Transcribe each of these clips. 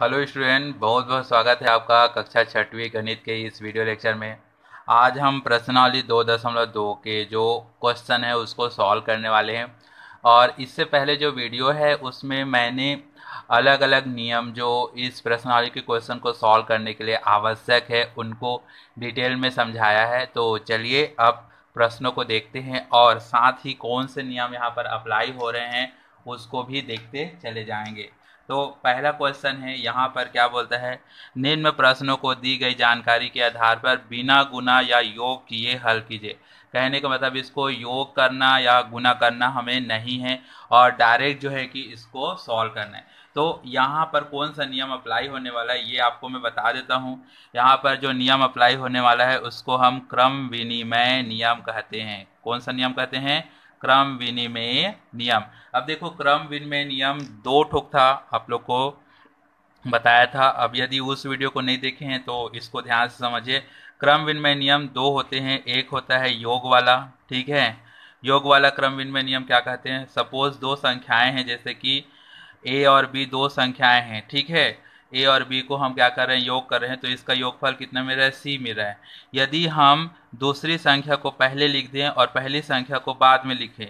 hello student बहुत बहुत स्वागत है आपका कक्षा छठवीं गणित के इस वीडियो लेक्चर में आज हम प्रश्नावली दो दशमलव दो के जो क्वेश्चन है उसको सॉल्व करने वाले हैं और इससे पहले जो वीडियो है उसमें मैंने अलग अलग नियम जो इस प्रश्नावली के क्वेश्चन को सॉल्व करने के लिए आवश्यक है उनको डिटेल में समझाया है तो चलिए अब प्रश्नों को देखते हैं और साथ ही कौन से नियम यहाँ पर अप्लाई हो रहे हैं उसको भी देखते चले जाएंगे तो पहला क्वेश्चन है यहाँ पर क्या बोलता है निम्न प्रश्नों को दी गई जानकारी के आधार पर बिना गुना या योग किए हल कीजिए कहने का मतलब इसको योग करना या गुना करना हमें नहीं है और डायरेक्ट जो है कि इसको सॉल्व करना है तो यहाँ पर कौन सा नियम अप्लाई होने वाला है ये आपको मैं बता देता हूँ यहाँ पर जो नियम अप्लाई होने वाला है उसको हम क्रम विनिमय नियम कहते हैं कौन सा नियम कहते हैं क्रम विनिमय नियम अब देखो क्रम विनिमय नियम दो ठोक था आप लोग को बताया था अब यदि उस वीडियो को नहीं देखे हैं तो इसको ध्यान से समझिए क्रम विनिमय नियम दो होते हैं एक होता है योग वाला ठीक है योग वाला क्रम विनिमय नियम क्या कहते हैं सपोज दो संख्याएं हैं जैसे कि ए और बी दो संख्याएं हैं ठीक है ए और बी को हम क्या कर रहे हैं योग कर रहे हैं तो इसका योगफल कितना मिल रहा है सी मिल रहा है यदि हम दूसरी संख्या को पहले लिख दें और पहली संख्या को बाद में लिखें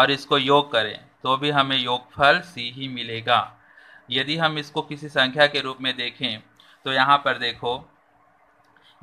और इसको योग करें तो भी हमें योगफल सी ही मिलेगा यदि हम इसको किसी संख्या के रूप में देखें तो यहाँ पर देखो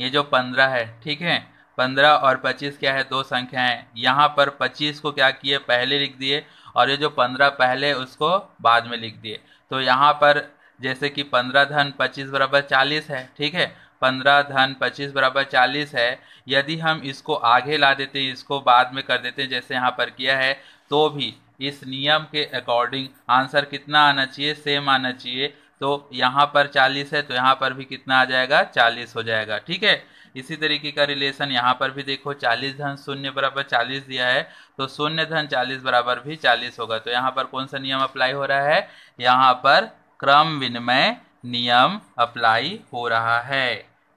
ये जो पंद्रह है ठीक है पंद्रह और पच्चीस क्या है दो संख्याएं यहाँ पर पच्चीस को क्या किए पहले लिख दिए और ये जो पंद्रह पहले उसको बाद में लिख दिए तो यहाँ पर जैसे कि पंद्रह धन पच्चीस बराबर चालीस है ठीक है पंद्रह धन पच्चीस बराबर चालीस है यदि हम इसको आगे ला देते हैं इसको बाद में कर देते हैं जैसे यहाँ पर किया है तो भी इस नियम के अकॉर्डिंग आंसर कितना आना चाहिए सेम आना चाहिए तो यहाँ पर चालीस है तो यहाँ पर भी कितना आ जाएगा चालीस हो जाएगा ठीक है इसी तरीके का रिलेशन यहाँ पर भी देखो चालीस धन शून्य बराबर चालीस दिया है तो शून्य धन चालीस बराबर भी चालीस होगा तो यहाँ पर कौन सा नियम अप्लाई हो रहा है यहाँ पर क्रम विनिमय नियम अप्लाई हो रहा है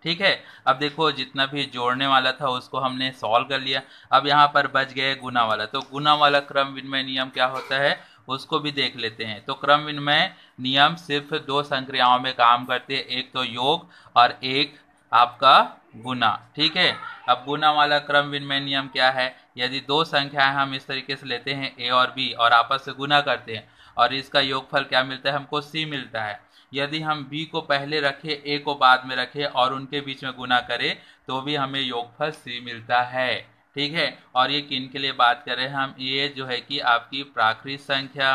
ठीक है अब देखो जितना भी जोड़ने वाला था उसको हमने सॉल्व कर लिया अब यहाँ पर बच गए गुना वाला तो गुना वाला क्रम विनिमय नियम क्या होता है उसको भी देख लेते हैं तो क्रम विनिमय नियम सिर्फ दो संक्रियाओं में काम करते हैं एक तो योग और एक आपका गुना ठीक है अब गुना वाला क्रम विनिमय नियम क्या है यदि दो संख्याएं हम इस तरीके से लेते हैं ए और बी और आपस से गुना करते हैं और इसका योगफल क्या मिलता है हमको सी मिलता है यदि हम बी को पहले रखें ए को बाद में रखें और उनके बीच में गुना करें तो भी हमें योगफल सी मिलता है ठीक है और ये किन के लिए बात करें हम ये जो है कि आपकी प्राकृत संख्या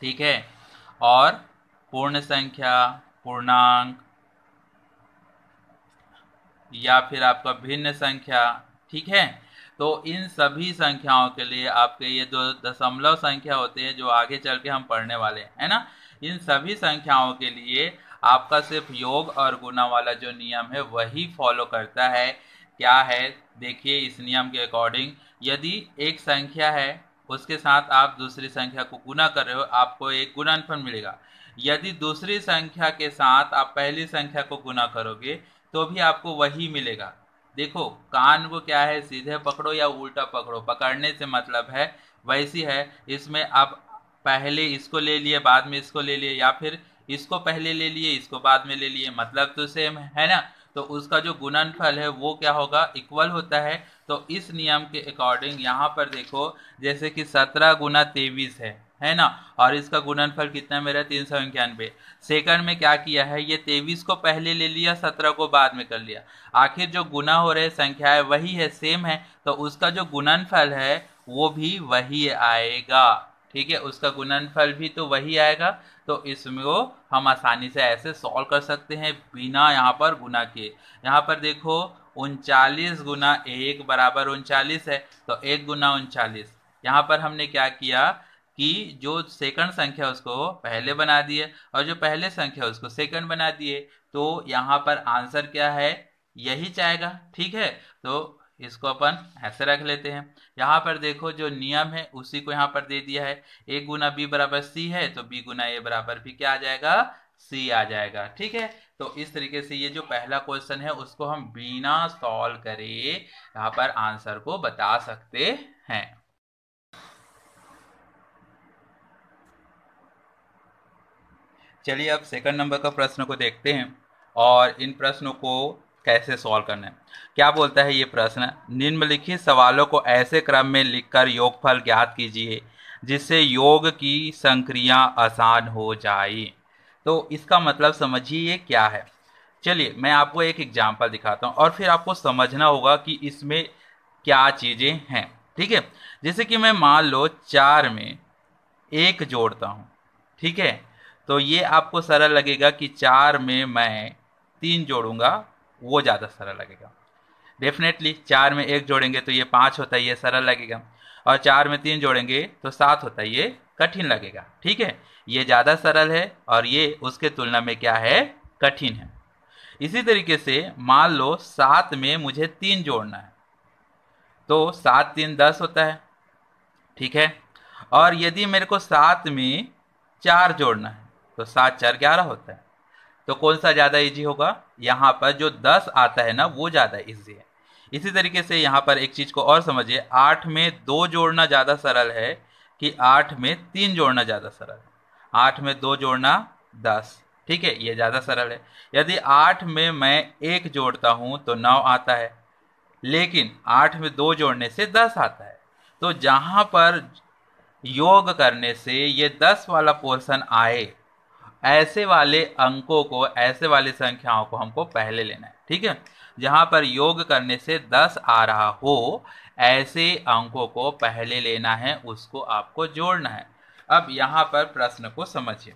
ठीक है और पूर्ण संख्या पूर्णांक या फिर आपका भिन्न संख्या ठीक है तो इन सभी संख्याओं के लिए आपके ये जो दशमलव संख्या होती है जो आगे चल के हम पढ़ने वाले हैं है ना इन सभी संख्याओं के लिए आपका सिर्फ योग और गुना वाला जो नियम है वही फॉलो करता है क्या है देखिए इस नियम के अकॉर्डिंग यदि एक संख्या है उसके साथ आप दूसरी संख्या को गुना कर रहे हो आपको एक गुणनफल मिलेगा यदि दूसरी संख्या के साथ आप पहली संख्या को गुना करोगे तो भी आपको वही मिलेगा देखो कान को क्या है सीधे पकड़ो या उल्टा पकड़ो पकड़ने से मतलब है वैसी है इसमें आप पहले इसको ले लिए बाद में इसको ले लिए या फिर इसको पहले ले लिए इसको बाद में ले लिए मतलब तो सेम है ना तो उसका जो गुणनफल है वो क्या होगा इक्वल होता है तो इस नियम के अकॉर्डिंग यहाँ पर देखो जैसे कि सत्रह गुना तेईस है है ना और इसका गुणनफल कितना मेरा तीन सौ इक्यानवे सेकंड में क्या किया है ये तेईस को पहले ले लिया सत्रह को बाद में कर लिया आखिर जो गुना हो रहे संख्या है वही है सेम है तो उसका जो गुणनफल है वो भी वही आएगा ठीक है उसका गुणनफल भी तो वही आएगा तो वो हम आसानी से ऐसे सॉल्व कर सकते हैं बिना यहाँ पर गुना के यहाँ पर देखो उनचालीस गुना एक बराबर उनचालीस है तो एक गुना उनचालीस यहाँ पर हमने क्या किया कि जो सेकंड संख्या उसको पहले बना दिए और जो पहले संख्या उसको सेकंड बना दिए तो यहाँ पर आंसर क्या है यही चाहेगा ठीक है तो इसको अपन ऐसे रख लेते हैं यहाँ पर देखो जो नियम है उसी को यहाँ पर दे दिया है एक गुना बी बराबर सी है तो बी गुना ए बराबर भी क्या आ जाएगा सी आ जाएगा ठीक है तो इस तरीके से ये जो पहला क्वेश्चन है उसको हम बिना सॉल्व करे यहाँ पर आंसर को बता सकते हैं चलिए अब सेकंड नंबर का प्रश्न को देखते हैं और इन प्रश्नों को कैसे सॉल्व करना है क्या बोलता है ये प्रश्न निम्नलिखित सवालों को ऐसे क्रम में लिखकर योगफल ज्ञात कीजिए जिससे योग की संक्रिया आसान हो जाए तो इसका मतलब समझिए क्या है चलिए मैं आपको एक एग्जाम्पल दिखाता हूँ और फिर आपको समझना होगा कि इसमें क्या चीज़ें हैं ठीक है जैसे कि मैं मान लो चार में एक जोड़ता हूँ ठीक है तो ये आपको सरल लगेगा कि चार में मैं तीन जोड़ूंगा वो ज़्यादा सरल लगेगा डेफिनेटली चार में एक जोड़ेंगे तो ये पाँच होता है ये सरल लगेगा और चार में तीन जोड़ेंगे तो सात होता है ये कठिन लगेगा ठीक है ये ज़्यादा सरल है और ये उसके तुलना में क्या है कठिन है इसी तरीके से मान लो सात में मुझे तीन जोड़ना है तो सात तीन दस होता है ठीक है और यदि मेरे को सात में चार जोड़ना है तो सात चार ग्यारह होता है तो कौन सा ज़्यादा इजी होगा यहाँ पर जो दस आता है ना वो ज़्यादा इजी है इसी तरीके से यहाँ पर एक चीज़ को और समझिए आठ में दो जोड़ना ज़्यादा सरल है कि आठ में तीन जोड़ना ज़्यादा सरल है आठ में दो जोड़ना दस ठीक है ये ज़्यादा सरल है यदि आठ में मैं एक जोड़ता हूं तो नौ आता है लेकिन आठ में दो जोड़ने से दस आता है तो जहां पर योग करने से ये दस वाला पोर्शन आए ऐसे वाले अंकों को ऐसे वाली संख्याओं को हमको पहले लेना है ठीक है जहां पर योग करने से 10 आ रहा हो ऐसे अंकों को पहले लेना है उसको आपको जोड़ना है अब यहाँ पर प्रश्न को समझिए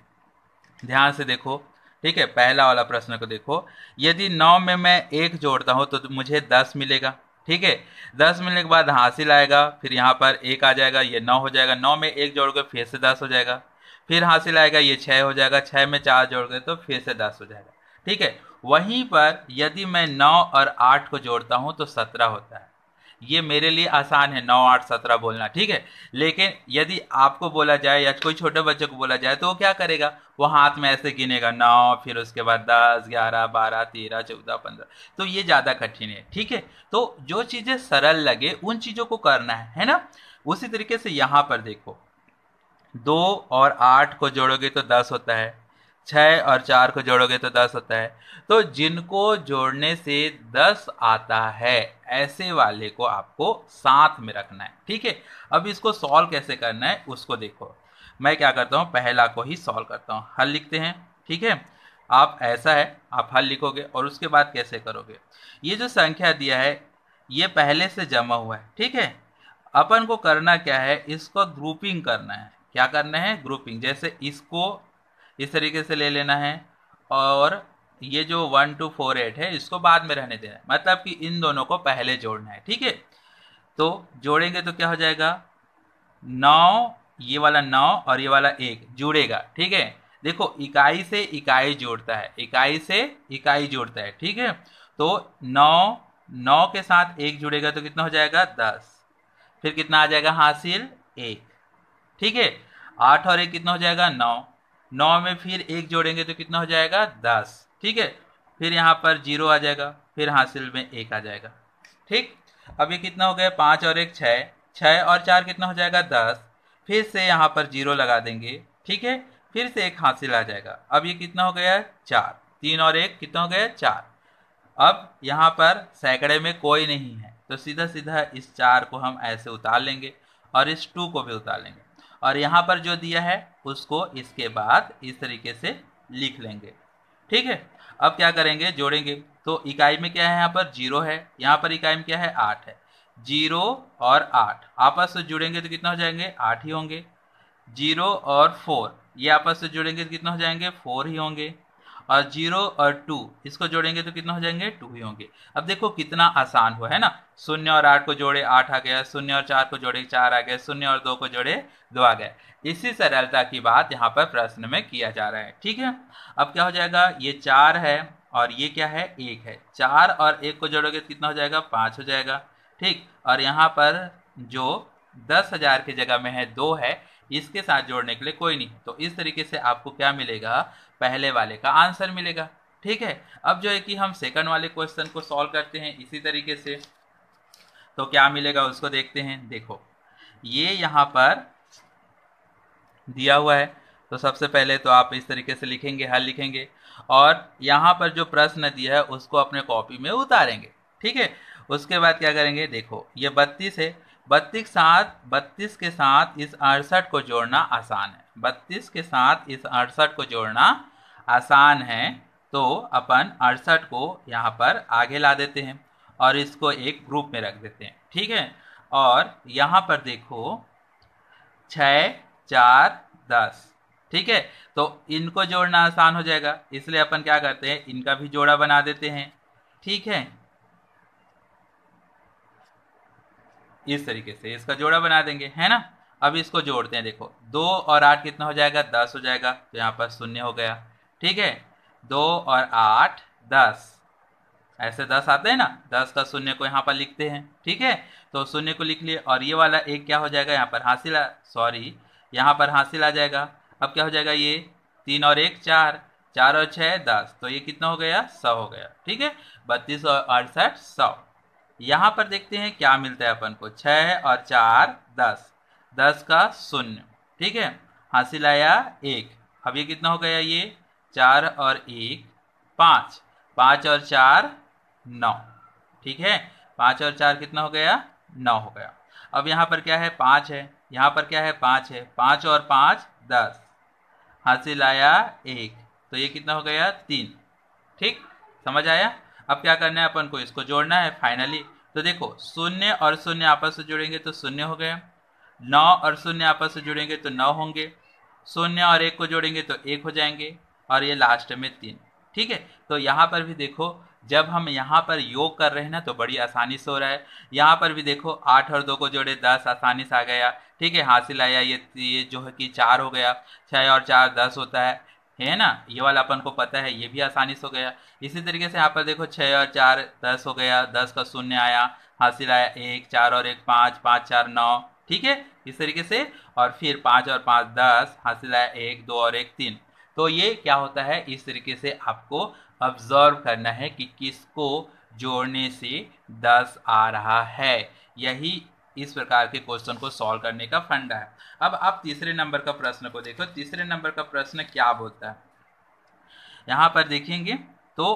ध्यान से देखो ठीक है पहला वाला प्रश्न को देखो यदि नौ में मैं एक जोड़ता हूँ तो मुझे दस मिलेगा ठीक है दस मिलने के बाद हासिल आएगा फिर यहाँ पर एक आ जाएगा ये नौ हो जाएगा नौ में एक जोड़ कर फिर से दस हो जाएगा फिर हासिल आएगा ये छः हो जाएगा छः में चार जोड़ गए तो फिर से दस हो जाएगा ठीक है वहीं पर यदि मैं नौ और आठ को जोड़ता हूँ तो सत्रह होता है ये मेरे लिए आसान है नौ आठ सत्रह बोलना ठीक है लेकिन यदि आपको बोला जाए या कोई छोटे बच्चे को बोला जाए तो वो क्या करेगा वो हाथ में ऐसे गिनेगा नौ फिर उसके बाद दस ग्यारह बारह तेरह चौदह पंद्रह तो ये ज़्यादा कठिन है ठीक है तो जो चीज़ें सरल लगे उन चीज़ों को करना है है ना उसी तरीके से यहाँ पर देखो दो और आठ को जोड़ोगे तो दस होता है छः और चार को जोड़ोगे तो दस होता है तो जिनको जोड़ने से दस आता है ऐसे वाले को आपको साथ में रखना है ठीक है अब इसको सॉल्व कैसे करना है उसको देखो मैं क्या करता हूँ पहला को ही सॉल्व करता हूँ हल लिखते हैं ठीक है आप ऐसा है आप हल लिखोगे और उसके बाद कैसे करोगे ये जो संख्या दिया है ये पहले से जमा हुआ है ठीक है अपन को करना क्या है इसको ग्रुपिंग करना है क्या करना है ग्रुपिंग जैसे इसको इस तरीके से ले लेना है और ये जो वन टू फोर एट है इसको बाद में रहने देना है मतलब कि इन दोनों को पहले जोड़ना है ठीक है तो जोड़ेंगे तो क्या हो जाएगा नौ ये वाला नौ और ये वाला एक जुड़ेगा ठीक है देखो इकाई से इकाई जोड़ता है इकाई से इकाई जोड़ता है ठीक है तो नौ नौ के साथ एक जुड़ेगा तो कितना हो जाएगा दस फिर कितना आ जाएगा हासिल एक ठीक है आठ और एक कितना हो जाएगा नौ नौ में फिर एक जोड़ेंगे तो कितना हो जाएगा दस ठीक है फिर यहाँ पर जीरो आ जाएगा फिर हासिल में एक आ जाएगा ठीक अब ये कितना हो गया पाँच और एक छः छः और चार कितना हो जाएगा दस फिर से यहाँ पर जीरो लगा देंगे ठीक है फिर से एक हासिल आ जाएगा अब ये कितना हो गया चार तीन और एक कितना हो गया चार अब यहाँ पर सैकड़े में कोई नहीं है तो सीधा सीधा इस चार को हम ऐसे उतार लेंगे और इस टू को भी उतार लेंगे और यहाँ पर जो दिया है उसको इसके बाद इस तरीके से लिख लेंगे ठीक है अब क्या करेंगे जोड़ेंगे तो इकाई में क्या है यहाँ पर जीरो है यहाँ पर इकाई में क्या है आठ है जीरो और आठ आपस से जुड़ेंगे तो कितना हो जाएंगे आठ ही होंगे जीरो और फोर ये आपस से जुड़ेंगे तो कितना हो जाएंगे फोर ही होंगे और जीरो और टू इसको जोड़ेंगे तो कितना हो जाएंगे टू ही होंगे अब देखो कितना आसान हुआ है ना शून्य और आठ को जोड़े आठ आ गया शून्य और चार को जोड़े चार आ गया शून्य और दो को जोड़े दो आ गया इसी सरलता की बात यहाँ पर प्रश्न में किया जा रहा है ठीक है अब क्या हो जाएगा ये चार है और ये क्या है एक है चार और एक को जोड़ोगे तो कितना हो जाएगा पाँच हो जाएगा ठीक और यहाँ पर जो दस हजार की जगह में है दो है इसके साथ जोड़ने के लिए कोई नहीं तो इस तरीके से आपको क्या मिलेगा पहले वाले का आंसर मिलेगा ठीक है अब जो है कि हम सेकंड वाले क्वेश्चन को सॉल्व करते हैं इसी तरीके से तो क्या मिलेगा उसको देखते हैं देखो ये यहाँ पर दिया हुआ है तो सबसे पहले तो आप इस तरीके से लिखेंगे हल लिखेंगे और यहाँ पर जो प्रश्न दिया है उसको अपने कॉपी में उतारेंगे ठीक है उसके बाद क्या करेंगे देखो ये बत्तीस है बत्तीस साथ बत्तीस के साथ इस अड़सठ को जोड़ना आसान है बत्तीस के साथ इस अड़सठ को जोड़ना आसान है तो अपन अड़सठ को यहाँ पर आगे ला देते हैं और इसको एक ग्रुप में रख देते हैं ठीक है और यहाँ पर देखो छ चार दस ठीक है तो इनको जोड़ना आसान हो जाएगा इसलिए अपन क्या करते हैं इनका भी जोड़ा बना देते हैं ठीक है इस तरीके से इसका जोड़ा बना देंगे है ना अब इसको जोड़ते हैं देखो दो और आठ कितना हो जाएगा दस हो जाएगा तो यहाँ पर शून्य हो गया ठीक है दो और आठ दस ऐसे दस आते हैं ना दस का शून्य को यहाँ पर लिखते हैं ठीक है तो शून्य को लिख लिए और ये वाला एक क्या हो जाएगा यहाँ पर हासिल सॉरी यहाँ पर हासिल आ जाएगा अब क्या हो जाएगा ये तीन और एक चार चार और छः दस तो ये कितना हो गया सौ हो गया ठीक है बत्तीस और अड़सठ सौ यहाँ पर देखते हैं क्या मिलता है अपन को छः और चार दस दस का शून्य ठीक है हासिल आया एक अब ये कितना हो गया ये चार और एक पाँच पाँच और चार नौ ठीक है पाँच और चार कितना हो गया नौ हो गया अब यहाँ पर क्या है पाँच है यहाँ पर क्या है पाँच है पाँच और पाँच दस हासिल आया एक तो ये कितना हो गया तीन ठीक समझ आया अब क्या करना है अपन को इसको जोड़ना है फाइनली तो देखो शून्य और शून्य आपस से जुड़ेंगे तो शून्य हो गया नौ और शून्य आपस से जुड़ेंगे तो नौ होंगे शून्य और एक को जोड़ेंगे तो एक हो जाएंगे और ये लास्ट में तीन ठीक है तो यहाँ पर भी देखो जब हम यहाँ पर योग कर रहे हैं ना तो बड़ी आसानी से हो रहा है यहाँ पर भी देखो आठ और दो को जोड़े दस आसानी से आ गया ठीक है हासिल आया ये ये जो है कि चार हो गया छः और चार दस होता है है ना ये वाला अपन को पता है ये भी आसानी से हो गया इसी तरीके से यहाँ पर देखो छः और चार दस हो गया दस का शून्य आया हासिल आया एक चार और एक पाँच पाँच चार नौ ठीक है इस तरीके से और फिर पाँच और पाँच दस हासिल है एक दो और एक तीन तो ये क्या होता है इस तरीके से आपको ऑब्जर्व करना है कि किसको जोड़ने से दस आ रहा है यही इस प्रकार के क्वेश्चन को सॉल्व करने का फंडा है अब आप तीसरे नंबर का प्रश्न को देखो तीसरे नंबर का प्रश्न क्या बोलता है यहाँ पर देखेंगे तो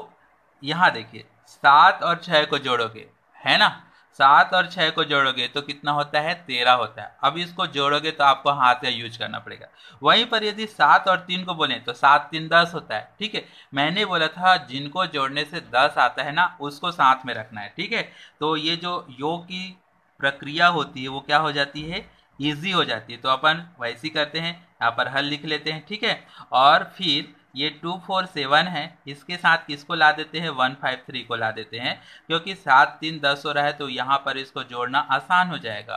यहाँ देखिए सात और छः को जोड़ोगे है ना सात और छः को जोड़ोगे तो कितना होता है तेरह होता है अब इसको जोड़ोगे तो आपको हाथ या यूज करना पड़ेगा वहीं पर यदि सात और तीन को बोलें तो सात तीन दस होता है ठीक है मैंने बोला था जिनको जोड़ने से दस आता है ना उसको साथ में रखना है ठीक है तो ये जो योग की प्रक्रिया होती है वो क्या हो जाती है ईजी हो जाती है तो अपन वैसी करते हैं यहाँ पर हल लिख लेते हैं ठीक है और फिर ये टू फोर सेवन है इसके साथ किसको ला देते हैं वन फाइव थ्री को ला देते हैं क्योंकि सात तीन दस हो रहा है तो यहाँ पर इसको जोड़ना आसान हो जाएगा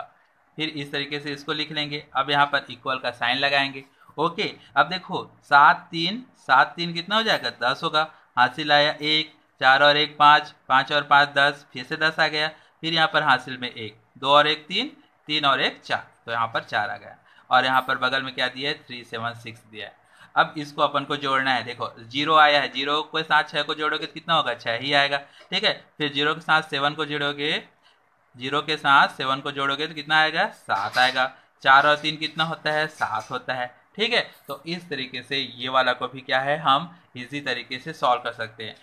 फिर इस तरीके से इसको लिख लेंगे अब यहाँ पर इक्वल का साइन लगाएंगे ओके अब देखो सात तीन सात तीन कितना हो जाएगा दस होगा हासिल आया एक चार और एक पाँच पाँच और पाँच दस फिर से दस आ गया फिर यहाँ पर हासिल में एक दो और एक तीन तीन और एक चार तो यहाँ पर चार आ गया और यहाँ पर बगल में क्या दिया है थ्री सेवन सिक्स दिया है अब इसको अपन को जोड़ना है देखो जीरो आया है जीरो के साथ छः को जोड़ोगे तो कितना होगा छः ही आएगा ठीक है फिर जीरो के साथ सेवन को जोड़ोगे जीरो के साथ सेवन को जोड़ोगे तो कितना आएगा सात आएगा चार और तीन कितना होता है सात होता है ठीक है तो इस तरीके से ये वाला को भी क्या है हम इजी तरीके से सॉल्व कर सकते हैं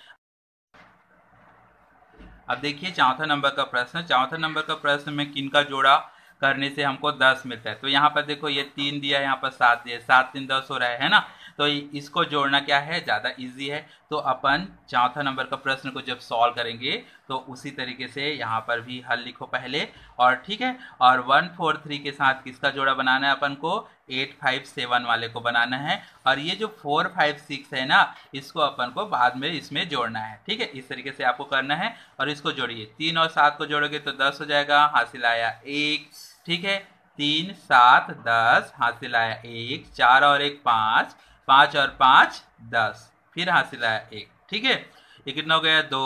अब देखिए चौथा नंबर का प्रश्न चौथा नंबर का प्रश्न में किन का जोड़ा करने से हमको दस मिलता है तो यहाँ पर देखो ये तीन दिया यहाँ पर सात दिया सात तीन दस हो रहा है, है ना तो इसको जोड़ना क्या है ज़्यादा इजी है तो अपन चौथा नंबर का प्रश्न को जब सॉल्व करेंगे तो उसी तरीके से यहाँ पर भी हल लिखो पहले और ठीक है और वन फोर थ्री के साथ किसका जोड़ा बनाना है अपन को एट फाइव सेवन वाले को बनाना है और ये जो फोर फाइव सिक्स है ना इसको अपन को बाद में इसमें जोड़ना है ठीक है इस तरीके से आपको करना है और इसको जोड़िए तीन और सात को जोड़ोगे तो दस हो जाएगा हासिल आया एक ठीक है तीन सात दस हासिल आया एक चार और एक पाँच पाँच और पाँच दस फिर हासिल आया एक ठीक है ये कितना हो गया दो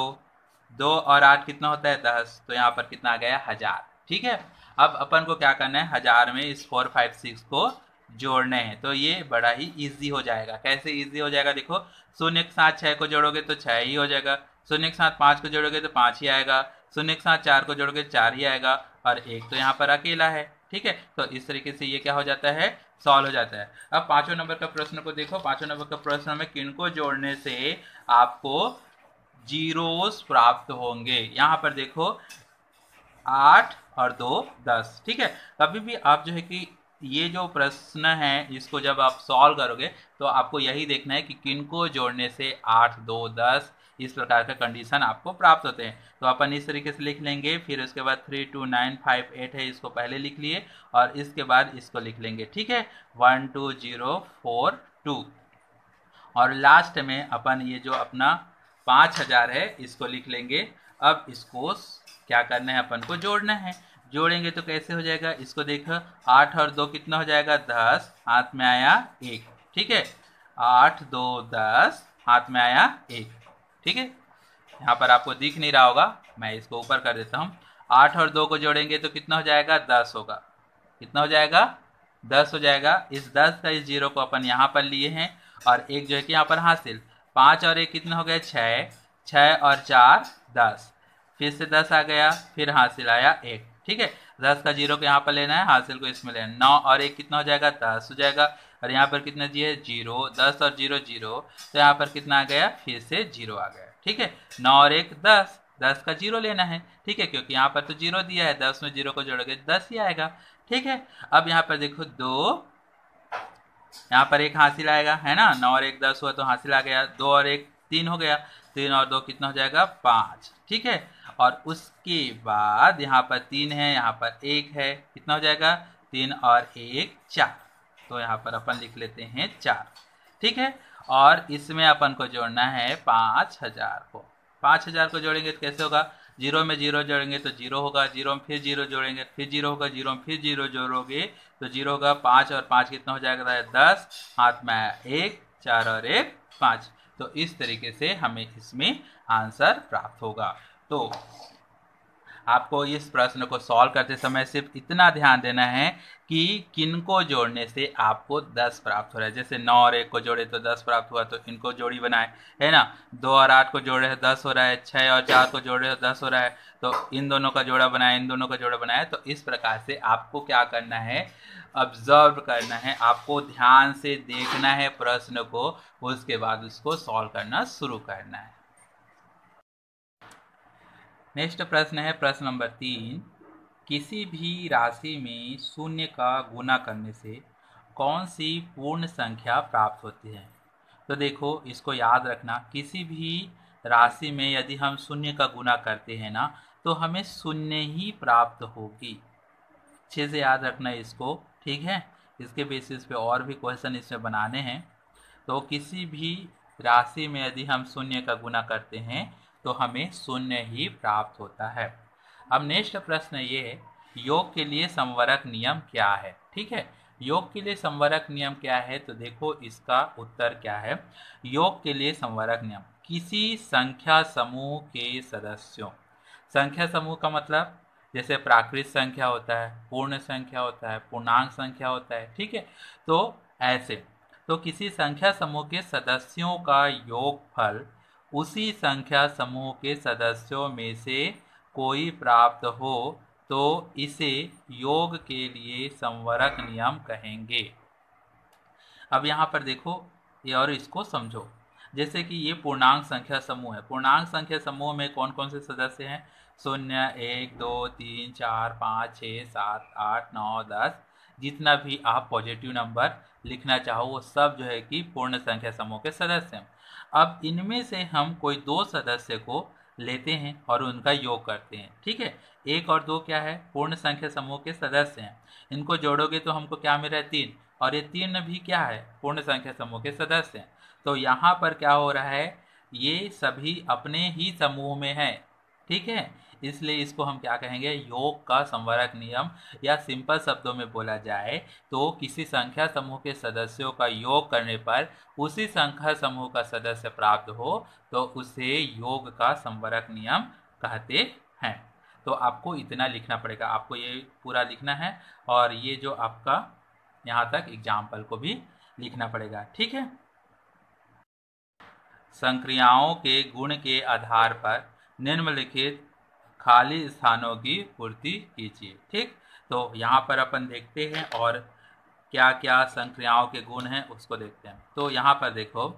दो और आठ कितना होता है दस तो यहाँ पर कितना आ गया हजार ठीक है अब अपन को क्या करना है हजार में इस फोर फाइव सिक्स को जोड़ने हैं तो ये बड़ा ही इजी हो जाएगा कैसे इजी हो जाएगा देखो शून्य के साथ छः को जोड़ोगे तो छः ही हो जाएगा शून्य के साथ पाँच को जोड़ोगे तो पाँच ही आएगा शून्य के साथ चार को जोड़ोगे चार ही आएगा और एक तो यहाँ पर अकेला है ठीक है तो इस तरीके से ये क्या हो जाता है सॉल्व हो जाता है अब पांचवें नंबर का प्रश्न को देखो पांचवें नंबर का प्रश्न में किनको जोड़ने से आपको जीरोस प्राप्त होंगे यहाँ पर देखो आठ और दो दस ठीक है कभी भी आप जो है कि ये जो प्रश्न है इसको जब आप सॉल्व करोगे तो आपको यही देखना है कि किन को जोड़ने से आठ दो दस इस प्रकार का कंडीशन आपको प्राप्त होते हैं तो अपन इस तरीके से लिख लेंगे फिर उसके बाद three two nine five eight है इसको पहले लिख लिए और इसके बाद इसको लिख लेंगे ठीक है one two zero four two और लास्ट में अपन ये जो अपना पाँच हज़ार है इसको लिख लेंगे अब इसको क्या करना है अपन को जोड़ना है जोड़ेंगे तो कैसे हो जाएगा इसको देखो आठ और दो कितना हो जाएगा दस हाथ में आया एक ठीक है आठ दो दस हाथ में आया एक ठीक है यहाँ पर आपको दिख नहीं रहा होगा मैं इसको ऊपर कर देता हूँ आठ और दो को जोड़ेंगे तो कितना हो जाएगा दस होगा कितना हो जाएगा दस हो जाएगा इस दस का इस जीरो को अपन यहाँ पर लिए हैं और एक जो है कि यहाँ पर हासिल पाँच और एक कितना हो गया छः छः और चार दस फिर से दस आ गया फिर हासिल आया एक ठीक है दस का जीरो को यहाँ पर लेना है हासिल को इसमें लेना नौ और एक कितना हो जाएगा दस हो जाएगा और यहाँ पर कितना दिए जीरो दस और जीरो जीरो तो यहाँ पर कितना आ गया फिर से जीरो आ गया ठीक है नौ और एक दस दस का जीरो लेना है ठीक है क्योंकि यहाँ पर तो जीरो दिया है दस में जीरो को जोड़ोगे दस ही आएगा ठीक है अब यहाँ पर देखो दो यहाँ पर एक हासिल आएगा है ना नौ और एक दस हुआ तो हासिल आ गया दो और एक तीन हो गया तीन और दो कितना हो जाएगा पाँच ठीक है और उसके बाद यहाँ पर तीन है यहाँ पर एक है कितना हो जाएगा तीन और एक चार तो यहाँ पर अपन लिख लेते हैं चार ठीक है और इसमें अपन को जोड़ना है पाँच हजार को पाँच हजार को जोड़ेंगे तो कैसे होगा जीरो में जीरो जोड़ेंगे तो जीरो होगा जीरो में फिर जीरो जोड़ेंगे तो फिर जीरो होगा जीरो में फिर जीरो जोड़ोगे तो जीरो होगा पाँच और पाँच कितना हो जाएगा दस हाथ में एक चार और एक पाँच तो इस तरीके से हमें इसमें आंसर प्राप्त होगा तो आपको इस प्रश्न को सॉल्व करते समय सिर्फ इतना ध्यान देना है कि किन को जोड़ने से आपको दस प्राप्त हो रहा है जैसे नौ और एक को जोड़े तो दस प्राप्त हुआ तो इनको जोड़ी बनाए है ना दो और आठ को जोड़े तो दस हो रहा है छः और चार को जोड़े तो दस हो रहा है तो इन दोनों का जोड़ा बनाए इन दोनों का जोड़ा बनाए तो इस प्रकार से आपको क्या करना है ऑब्जर्व करना है आपको ध्यान से देखना है प्रश्न को उसके बाद उसको सॉल्व करना शुरू करना है नेक्स्ट प्रश्न है प्रश्न नंबर तीन किसी भी राशि में शून्य का गुना करने से कौन सी पूर्ण संख्या प्राप्त होती है तो देखो इसको याद रखना किसी भी राशि में यदि हम शून्य का गुना करते हैं ना तो हमें शून्य ही प्राप्त होगी अच्छे से याद रखना इसको ठीक है इसके बेसिस पे और भी क्वेश्चन इसमें बनाने हैं तो किसी भी राशि में यदि हम शून्य का गुना करते हैं तो हमें शून्य ही प्राप्त होता है अब नेक्स्ट प्रश्न ये है योग के लिए संवरक नियम क्या है ठीक है योग के लिए संवरक नियम क्या है तो देखो इसका उत्तर क्या है योग के लिए संवरक नियम किसी संख्या समूह के सदस्यों संख्या समूह का मतलब जैसे प्राकृत संख्या होता है पूर्ण संख्या होता है पूर्णांक संख्या होता है ठीक है तो ऐसे तो किसी संख्या समूह के सदस्यों का योगफल उसी संख्या समूह के सदस्यों में से कोई प्राप्त हो तो इसे योग के लिए संवरक नियम कहेंगे अब यहाँ पर देखो ये और इसको समझो जैसे कि ये पूर्णांक संख्या समूह है पूर्णांक संख्या समूह में कौन कौन से सदस्य हैं शून्य एक दो तीन चार पाँच छः सात आठ नौ दस जितना भी आप पॉजिटिव नंबर लिखना चाहो वो सब जो है कि पूर्ण संख्या समूह के सदस्य हैं अब इनमें से हम कोई दो सदस्य को लेते हैं और उनका योग करते हैं ठीक है एक और दो क्या है पूर्ण संख्या समूह के सदस्य हैं इनको जोड़ोगे तो हमको क्या मिला है तीन और ये तीन भी क्या है पूर्ण संख्या समूह के सदस्य हैं तो यहाँ पर क्या हो रहा है ये सभी अपने ही समूह में हैं ठीक है इसलिए इसको हम क्या कहेंगे योग का संवरक नियम या सिंपल शब्दों में बोला जाए तो किसी संख्या समूह के सदस्यों का योग करने पर उसी संख्या समूह का सदस्य प्राप्त हो तो उसे योग का संवरक नियम कहते हैं तो आपको इतना लिखना पड़ेगा आपको ये पूरा लिखना है और ये जो आपका यहाँ तक एग्जाम्पल को भी लिखना पड़ेगा ठीक है संक्रियाओं के गुण के आधार पर निम्नलिखित खाली स्थानों की पूर्ति कीजिए ठीक तो यहाँ पर अपन देखते हैं और क्या क्या संक्रियाओं के गुण हैं उसको देखते हैं तो यहाँ पर देखो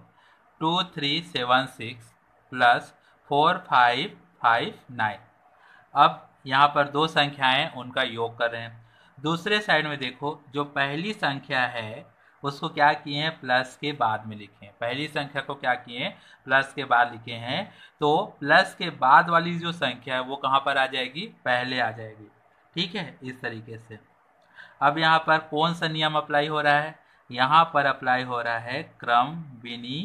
two three seven six plus four five five nine अब यहाँ पर दो संख्याएं उनका योग कर रहे हैं दूसरे साइड में देखो जो पहली संख्या है उसको क्या किए हैं प्लस के बाद में लिखे हैं पहली संख्या को क्या किए हैं प्लस के बाद लिखे हैं तो प्लस के बाद वाली जो संख्या है वो कहाँ पर आ जाएगी पहले आ जाएगी ठीक है इस तरीके से अब यहाँ पर कौन सा नियम अप्लाई हो रहा है यहाँ पर अप्लाई हो रहा है क्रम विनी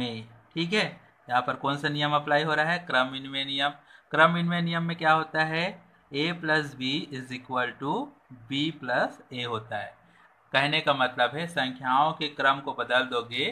में ठीक है यहाँ पर कौन सा नियम अप्लाई हो रहा है क्रम विनिमय नियम क्रम इनमे नियम में क्या होता है A plus B is equal to B plus A होता है कहने का मतलब है संख्याओं के क्रम को बदल दोगे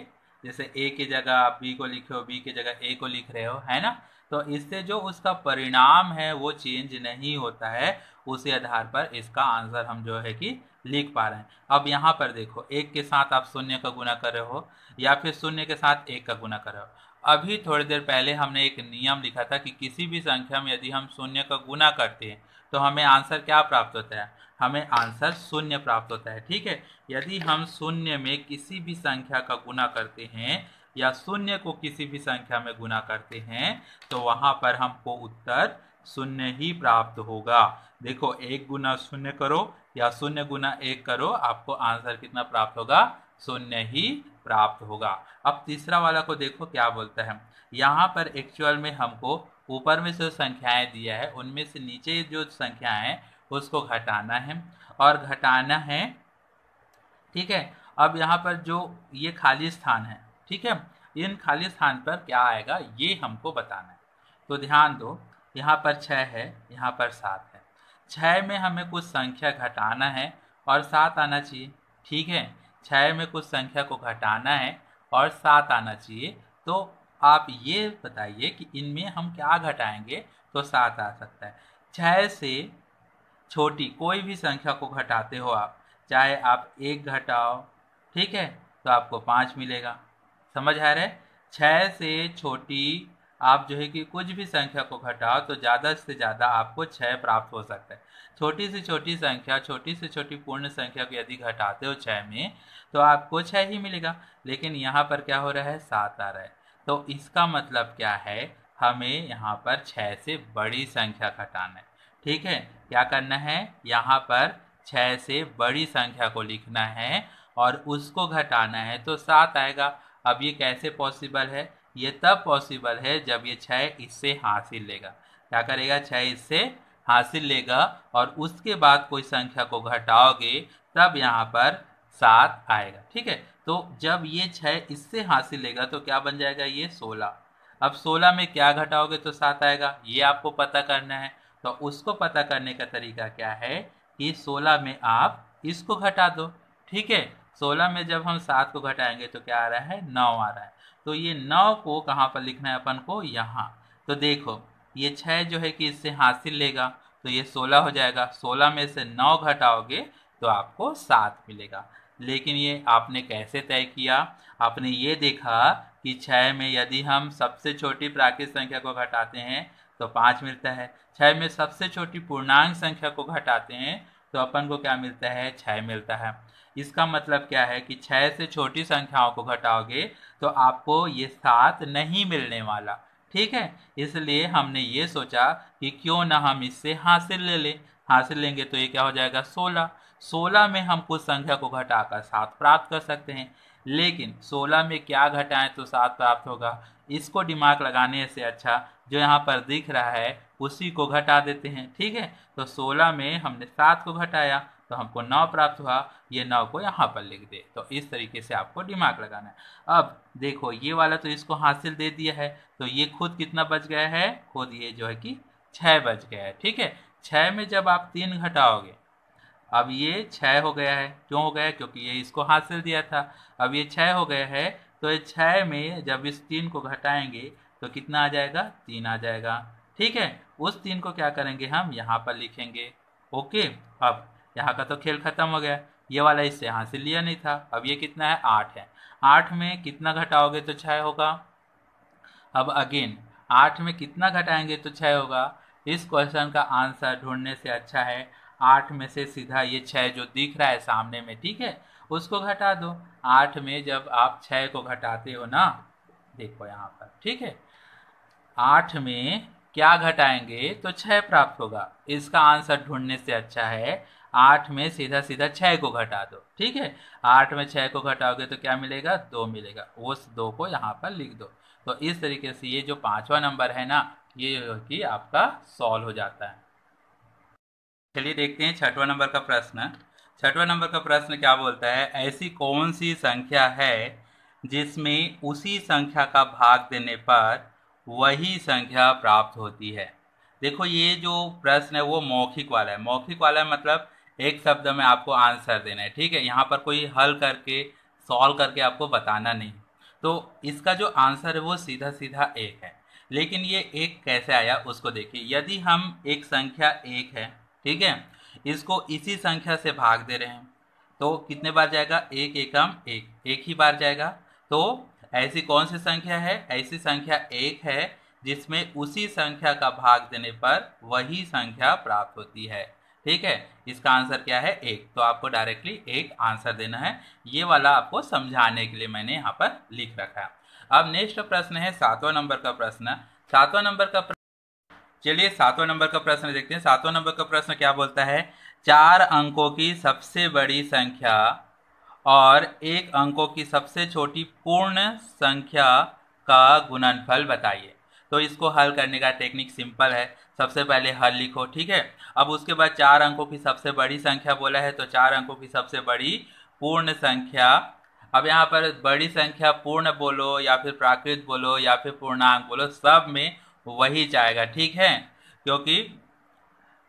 जैसे ए की जगह आप बी को लिखे हो बी की जगह ए को लिख रहे हो है ना तो इससे जो उसका परिणाम है वो चेंज नहीं होता है उसी आधार पर इसका आंसर हम जो है कि लिख पा रहे हैं अब यहाँ पर देखो एक के साथ आप शून्य का गुना कर रहे हो या फिर शून्य के साथ एक का गुना कर रहे हो अभी थोड़ी देर पहले हमने एक नियम लिखा था कि किसी भी संख्या में यदि हम शून्य का गुना करते हैं तो हमें आंसर क्या प्राप्त होता है हमें आंसर शून्य प्राप्त होता है ठीक है यदि हम शून्य में किसी भी संख्या का गुना करते हैं या शून्य को किसी भी संख्या में गुना करते हैं तो वहाँ पर हमको उत्तर शून्य ही प्राप्त होगा देखो एक गुना शून्य करो या शून्य गुना एक करो आपको आंसर कितना प्राप्त होगा शून्य ही प्राप्त होगा अब तीसरा वाला को देखो क्या बोलता है यहाँ पर एक्चुअल में हमको ऊपर में जो संख्याएं दिया है उनमें से नीचे जो संख्याएं हैं उसको घटाना है और घटाना है ठीक है अब यहाँ पर जो ये खाली स्थान है ठीक है इन खाली स्थान पर क्या आएगा ये हमको बताना है तो ध्यान दो यहाँ पर छः है यहाँ पर सात है छः में हमें कुछ संख्या घटाना है और सात आना चाहिए ठीक है छः में कुछ संख्या को घटाना है और सात आना चाहिए तो आप ये बताइए कि इनमें हम क्या घटाएंगे तो सात आ सकता है छः से छोटी कोई भी संख्या को घटाते हो आप चाहे आप एक घटाओ ठीक है तो आपको पाँच मिलेगा समझ आ रहा है छः से छोटी आप जो है कि कुछ भी संख्या को घटाओ तो ज़्यादा से ज़्यादा आपको छः प्राप्त हो सकता है छोटी से छोटी संख्या छोटी से छोटी पूर्ण संख्या को यदि घटाते हो छः में तो आपको छः ही मिलेगा लेकिन यहाँ पर क्या हो रहा है सात आ रहा है तो इसका मतलब क्या है हमें यहाँ पर छः से बड़ी संख्या घटाना है ठीक है क्या करना है यहाँ पर छः से बड़ी संख्या को लिखना है और उसको घटाना है तो सात आएगा अब ये कैसे पॉसिबल है ये तब पॉसिबल है जब ये छः इससे हासिल लेगा क्या करेगा छः इससे हासिल लेगा और उसके बाद कोई संख्या को घटाओगे तब यहाँ पर सात आएगा ठीक है तो जब ये छः इससे हासिल लेगा तो क्या बन जाएगा ये सोलह अब सोलह में क्या घटाओगे तो सात आएगा ये आपको पता करना है तो उसको पता करने का तरीका क्या है कि सोलह में आप इसको घटा दो ठीक है सोलह में जब हम सात को घटाएंगे तो क्या आ रहा है नौ आ रहा है तो ये नौ को कहाँ पर लिखना है अपन को यहाँ तो देखो ये छः जो है कि इससे हासिल लेगा तो ये सोलह हो जाएगा सोलह में से नौ घटाओगे तो आपको सात मिलेगा लेकिन ये आपने कैसे तय किया आपने ये देखा कि छः में यदि हम सबसे छोटी प्राकृत संख्या को घटाते हैं तो पाँच मिलता है छः में सबसे छोटी पूर्णांक संख्या को घटाते हैं तो अपन को क्या मिलता है छः मिलता है इसका मतलब क्या है कि छः से छोटी संख्याओं को घटाओगे तो आपको ये सात नहीं मिलने वाला ठीक है इसलिए हमने ये सोचा कि क्यों ना हम इससे हासिल ले लें हासिल लेंगे तो ये क्या हो जाएगा सोलह सोलह में हम कुछ संख्या को घटाकर सात प्राप्त कर सकते हैं लेकिन सोलह में क्या घटाएं तो सात प्राप्त होगा इसको दिमाग लगाने से अच्छा जो यहाँ पर दिख रहा है उसी को घटा देते हैं ठीक है तो सोलह में हमने सात को घटाया तो हमको नौ प्राप्त हुआ ये नौ को यहाँ पर लिख दे तो इस तरीके से आपको दिमाग लगाना है अब देखो ये वाला तो इसको हासिल दे दिया है तो ये खुद कितना बच गया है खुद ये जो है कि छः बच गया है ठीक है छः में जब आप तीन घटाओगे अब ये छः हो गया है क्यों हो गया क्योंकि ये इसको हासिल दिया था अब ये छः हो गया है तो ये छः में जब इस तीन को घटाएंगे तो कितना आ जाएगा तीन आ जाएगा ठीक है उस तीन को क्या करेंगे हम यहाँ पर लिखेंगे ओके अब यहाँ का तो खेल ख़त्म हो गया ये वाला इससे यहाँ से लिया नहीं था अब ये कितना है आठ है आठ में कितना घटाओगे तो छः होगा अब अगेन आठ में कितना घटाएंगे तो छः होगा इस क्वेश्चन का आंसर ढूंढने से अच्छा है आठ में से सीधा ये छः जो दिख रहा है सामने में ठीक है उसको घटा दो आठ में जब आप छः को घटाते हो ना देखो यहाँ पर ठीक है आठ में क्या घटाएंगे तो छः प्राप्त होगा इसका आंसर ढूंढने से अच्छा है आठ में सीधा सीधा छः को घटा दो ठीक है आठ में छः को घटाओगे तो क्या मिलेगा दो मिलेगा उस दो को यहाँ पर लिख दो तो इस तरीके से ये जो पाँचवा नंबर है ना ये कि आपका सॉल्व हो जाता है चलिए देखते हैं छठवां नंबर का प्रश्न छठवां नंबर का प्रश्न क्या बोलता है ऐसी कौन सी संख्या है जिसमें उसी संख्या का भाग देने पर वही संख्या प्राप्त होती है देखो ये जो प्रश्न है वो मौखिक वाला है मौखिक वाला है मतलब एक शब्द में आपको आंसर देना है ठीक है यहाँ पर कोई हल करके सॉल्व करके आपको बताना नहीं तो इसका जो आंसर है वो सीधा सीधा एक है लेकिन ये एक कैसे आया उसको देखिए यदि हम एक संख्या एक है ठीक है इसको इसी संख्या से भाग दे रहे हैं तो कितने बार जाएगा एक एकम एक एक ही बार जाएगा तो ऐसी कौन सी संख्या है ऐसी संख्या एक है जिसमें उसी संख्या का भाग देने पर वही संख्या प्राप्त होती है ठीक है इसका आंसर क्या है एक तो आपको डायरेक्टली एक आंसर देना है ये वाला आपको समझाने के लिए मैंने यहाँ पर लिख रखा है अब नेक्स्ट प्रश्न है सातवां नंबर का प्रश्न सातवां नंबर का चलिए सातवां नंबर का प्रश्न देखते हैं सातवां नंबर का प्रश्न क्या बोलता है चार अंकों की सबसे बड़ी संख्या और एक अंकों की सबसे छोटी पूर्ण संख्या का गुणनफल बताइए तो इसको हल करने का टेक्निक सिंपल है सबसे पहले हल लिखो ठीक है अब उसके बाद चार अंकों की सबसे बड़ी संख्या बोला है तो चार अंकों की सबसे बड़ी पूर्ण संख्या अब यहाँ पर बड़ी संख्या पूर्ण बोलो या फिर प्राकृत बोलो या फिर पूर्णांक बोलो सब में वही जाएगा ठीक है क्योंकि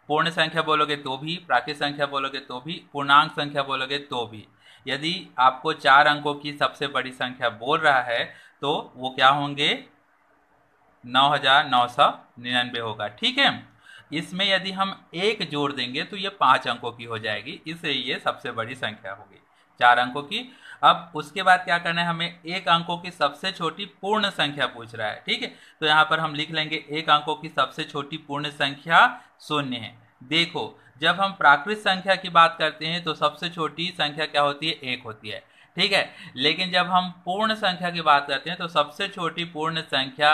पूर्ण संख्या बोलोगे तो भी प्राकृत संख्या बोलोगे तो भी पूर्णांक संख्या बोलोगे तो भी यदि आपको चार अंकों की सबसे बड़ी संख्या बोल रहा है तो वो क्या होंगे नौ हजार नौ सौ निन्यानबे होगा ठीक है इसमें यदि हम एक जोड़ देंगे तो ये पांच अंकों की हो जाएगी इसलिए ये सबसे बड़ी संख्या होगी चार अंकों की अब उसके बाद क्या करना है हमें एक अंकों की सबसे छोटी पूर्ण संख्या पूछ रहा है ठीक है तो यहाँ पर हम लिख लेंगे एक अंकों की सबसे छोटी पूर्ण संख्या शून्य है देखो जब हम प्राकृत संख्या की बात करते हैं तो सबसे छोटी संख्या क्या होती है एक होती है ठीक है लेकिन जब हम पूर्ण संख्या की बात करते हैं तो सबसे छोटी पूर्ण संख्या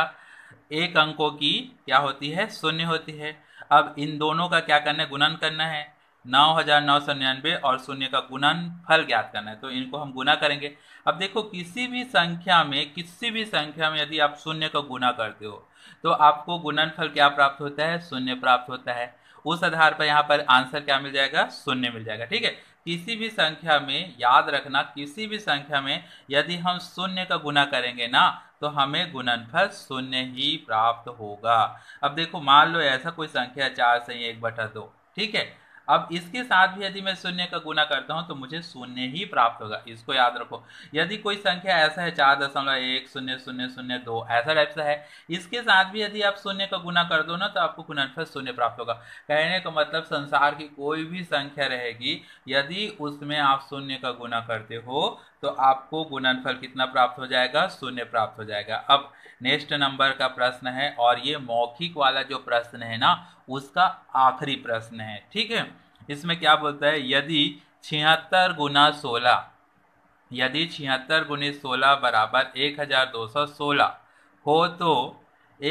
एक अंकों की क्या होती है शून्य होती है अब इन दोनों का क्या करना है गुणन करना है नौ हज़ार नौ सौ निन्यानवे और शून्य का गुणन फल ज्ञात करना है तो इनको हम गुना करेंगे अब देखो किसी भी संख्या में किसी भी संख्या में यदि आप शून्य का गुना करते हो तो आपको गुणन फल क्या प्राप्त होता है शून्य प्राप्त होता है उस आधार पर यहाँ पर आंसर क्या मिल जाएगा शून्य मिल जाएगा ठीक है किसी भी संख्या में याद रखना किसी भी संख्या में यदि हम शून्य का गुना करेंगे ना तो हमें गुणनफल शून्य ही प्राप्त होगा अब देखो मान लो ऐसा कोई संख्या चार से एक बटा दो ठीक है अब इसके साथ भी यदि मैं शून्य का गुना करता हूं तो मुझे शून्य ही प्राप्त होगा इसको याद रखो यदि कोई संख्या ऐसा है चार दशमलव एक शून्य शून्य शून्य दो ऐसा टाइप से है इसके साथ भी यदि आप शून्य का गुना कर दो ना तो आपको गुणनफल शून्य प्राप्त होगा कहने का मतलब संसार की कोई भी संख्या रहेगी यदि उसमें आप शून्य का गुना करते हो तो आपको गुणनफल कितना प्राप्त हो जाएगा शून्य प्राप्त हो जाएगा अब नेक्स्ट नंबर का प्रश्न है और ये मौखिक वाला जो प्रश्न है ना उसका आखिरी प्रश्न है ठीक है इसमें क्या बोलता है यदि छिहत्तर गुना सोलह यदि छिहत्तर गुनी सोलह बराबर एक हज़ार दो सौ सोलह हो तो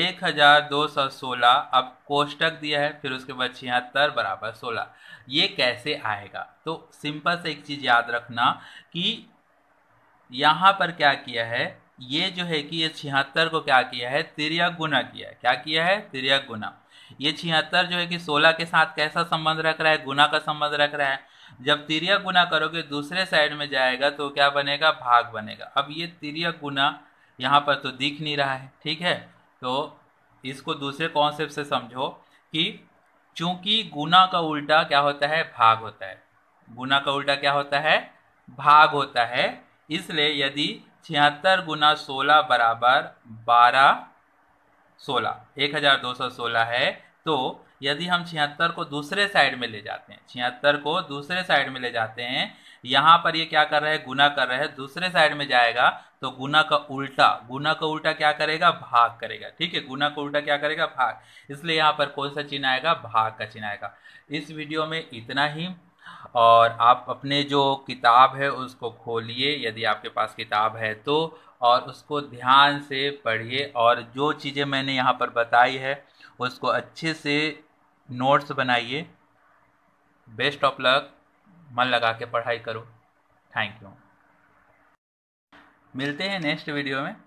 एक हज़ार दो सौ सोलह अब कोष्टक दिया है फिर उसके बाद छिहत्तर बराबर सोलह ये कैसे आएगा तो सिंपल से एक चीज़ याद रखना कि यहाँ पर क्या किया है ये जो है कि ये छिहत्तर को क्या किया है तिरया गुना किया है क्या किया है तिरिया गुना ये छिहत्तर जो है कि सोलह के साथ कैसा संबंध रख रहा है गुना का संबंध रख रहा है जब तिरया गुना करोगे दूसरे साइड में जाएगा तो क्या बनेगा भाग बनेगा अब ये तिरिया गुना यहाँ पर तो दिख नहीं रहा है ठीक है तो इसको दूसरे कॉन्सेप्ट से समझो कि चूंकि गुना का उल्टा क्या होता है भाग होता है गुना का उल्टा क्या होता है भाग होता है इसलिए यदि छिहत्तर गुना सोलह बराबर बारह सोलह एक हज़ार दो सौ सोलह है तो यदि हम छिहत्तर को दूसरे साइड में ले जाते हैं छिहत्तर को दूसरे साइड में ले जाते हैं यहाँ पर ये क्या कर रहे हैं गुना कर रहे हैं दूसरे साइड में जाएगा तो गुना का उल्टा गुना का उल्टा क्या करेगा भाग करेगा ठीक है गुना का उल्टा क्या करेगा भाग इसलिए यहाँ पर कौन सा चिन्ह आएगा भाग का चिन्ह आएगा इस वीडियो में इतना ही और आप अपने जो किताब है उसको खोलिए यदि आपके पास किताब है तो और उसको ध्यान से पढ़िए और जो चीज़ें मैंने यहाँ पर बताई है उसको अच्छे से नोट्स बनाइए बेस्ट ऑफ लक मन लगा के पढ़ाई करो थैंक यू मिलते हैं नेक्स्ट वीडियो में